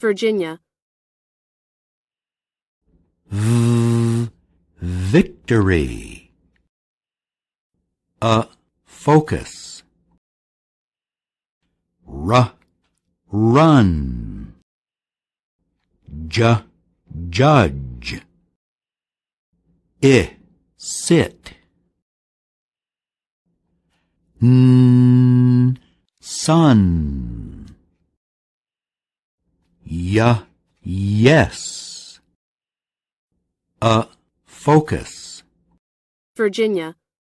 Virginia. V victory. A focus. R run. J judge. I sit. N sun ya, yes. A focus. Virginia,